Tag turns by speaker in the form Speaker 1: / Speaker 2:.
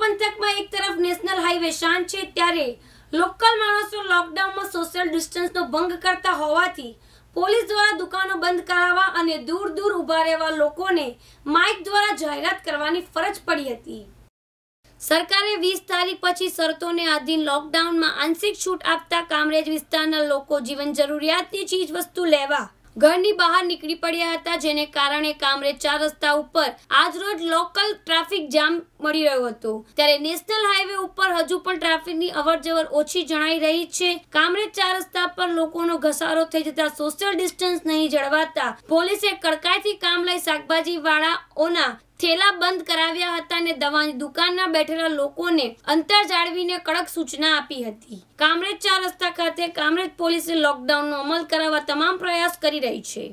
Speaker 1: પંથકમાં એક તરફ નેશનલ હાઈવે શાંત છે ત્યારે લોકલ માણસો લોકડાઉનમાં સોશિયલ ડિસ્ટન્સનો ભંગ કરતા હોવાથી પોલીસ દ્વારા દુકાનો બંધ કરાવવા અને દૂર દૂર ઊભા રહેવા લોકોને માઇક દ્વારા જાહેરાત કરવાની ફરજ પડી હતી સરકારે વીસ તારીખ પછી શરતોને આધીન લોકડાઉનમાં આંશિક છૂટ આપતા કામરેજ વિસ્તારના લોકો જીવન જરૂરિયાતની ચીજ વસ્તુ લેવા ઘરની બહાર નીકળી પડ્યા હતા જેને કારણે કામરે ચાર રસ્તા ઉપર આજ રોજ લોકલ ટ્રાફિક જામ મળી રહ્યો હતો ત્યારે નેશનલ હાઈવે ઉપર હજુ પણ ટ્રાફિકની અવરજવર ઓછી જણાઈ રહી છે કામરે ચાર રસ્તા પર લોકોનો ઘસારો થઈ જતા સોશિયલ ડિસ્ટન્સ નહીં જળવાતા પોલીસે કડકાઈથી કામ લઈ શાકભાજી વાળાઓના થેલા બંધ કરાવ્યા હતા અને દવાની દુકાનના બેઠેલા લોકોને અંતર જાળવીને કડક સૂચના આપી હતી કામરેજ ચાર રસ્તા ખાતે કામરેજ પોલીસે લોકડાઉનનો અમલ કરાવવા તમામ પ્રયાસ કરી રહી છે